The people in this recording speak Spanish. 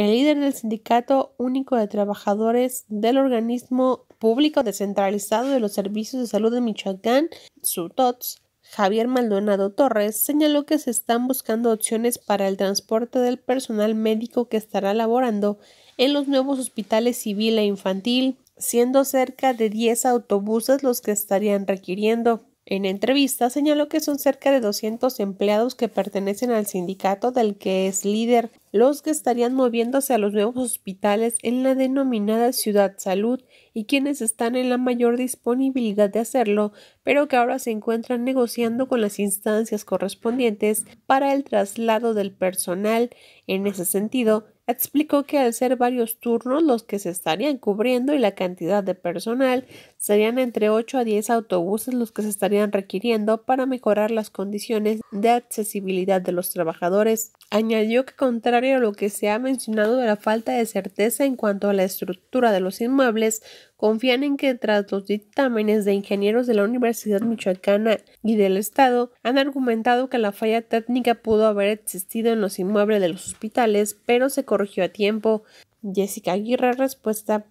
el líder del Sindicato Único de Trabajadores del Organismo Público Descentralizado de los Servicios de Salud de Michoacán, SUTOTS, Javier Maldonado Torres, señaló que se están buscando opciones para el transporte del personal médico que estará laborando en los nuevos hospitales civil e infantil, siendo cerca de 10 autobuses los que estarían requiriendo. En entrevista señaló que son cerca de 200 empleados que pertenecen al sindicato del que es líder, los que estarían moviéndose a los nuevos hospitales en la denominada Ciudad Salud y quienes están en la mayor disponibilidad de hacerlo, pero que ahora se encuentran negociando con las instancias correspondientes para el traslado del personal. En ese sentido, Explicó que al ser varios turnos los que se estarían cubriendo y la cantidad de personal, serían entre 8 a 10 autobuses los que se estarían requiriendo para mejorar las condiciones de accesibilidad de los trabajadores. Añadió que contrario a lo que se ha mencionado de la falta de certeza en cuanto a la estructura de los inmuebles, confían en que tras los dictámenes de ingenieros de la Universidad Michoacana y del Estado, han argumentado que la falla técnica pudo haber existido en los inmuebles de los hospitales, pero se a tiempo. Jessica Aguirre, respuesta